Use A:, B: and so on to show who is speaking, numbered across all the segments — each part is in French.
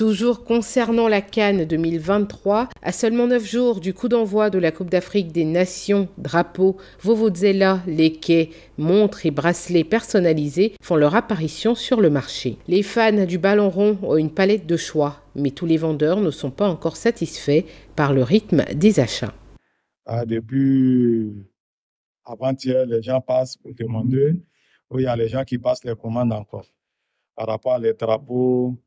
A: Toujours concernant la Cannes 2023, à seulement 9 jours du coup d'envoi de la Coupe d'Afrique des Nations, drapeaux, Vovozella, les quais, montres et bracelets personnalisés font leur apparition sur le marché. Les fans du ballon rond ont une palette de choix, mais tous les vendeurs ne sont pas encore satisfaits par le rythme des achats.
B: Ah, depuis avant-hier, les gens passent pour demander, il y a les gens qui passent les commandes encore. Par rapport à les drapeaux,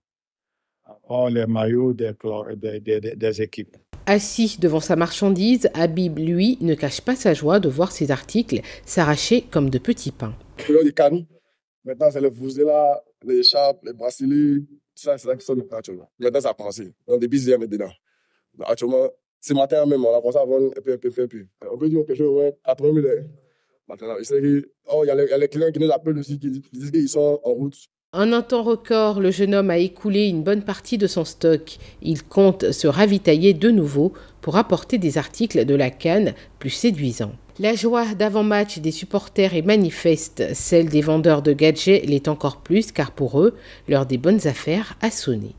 B: Oh, les maillots des, des, des, des équipes.
A: Assis devant sa marchandise, Habib, lui, ne cache pas sa joie de voir ses articles s'arracher comme de petits pains.
C: Le canon, maintenant c'est le là, les écharpes, les bracelets, ça c'est ça qui sont actuellement. Maintenant ça a pensé, donc depuis hier dedans. Actuellement, ce matin même, on a pensé à vendre. peu, un peu, un peu. On peut dire que je ouais, 80 000. Maintenant, il que, oh, il y, a les clients qui nous appellent aussi, qui disent qu'ils sont en route
A: en un temps record, le jeune homme a écoulé une bonne partie de son stock. Il compte se ravitailler de nouveau pour apporter des articles de la canne plus séduisants. La joie d'avant-match des supporters est manifeste, celle des vendeurs de gadgets l'est encore plus car pour eux, l'heure des bonnes affaires a sonné.